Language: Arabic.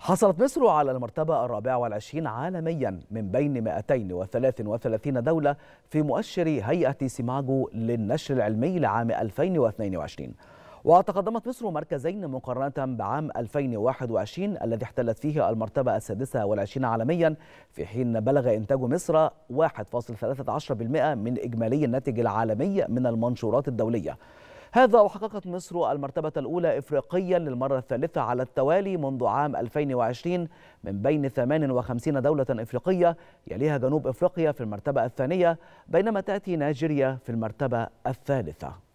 حصلت مصر على المرتبة الرابعة والعشرين عالميا من بين 233 دولة في مؤشر هيئة سيماجو للنشر العلمي لعام 2022 وتقدمت مصر مركزين مقارنة بعام 2021 الذي احتلت فيه المرتبة السادسة والعشرين عالميا في حين بلغ إنتاج مصر 1.13% من إجمالي الناتج العالمي من المنشورات الدولية هذا وحققت مصر المرتبة الأولى إفريقيا للمرة الثالثة على التوالي منذ عام 2020 من بين 58 دولة إفريقية يليها جنوب إفريقيا في المرتبة الثانية بينما تأتي نيجيريا في المرتبة الثالثة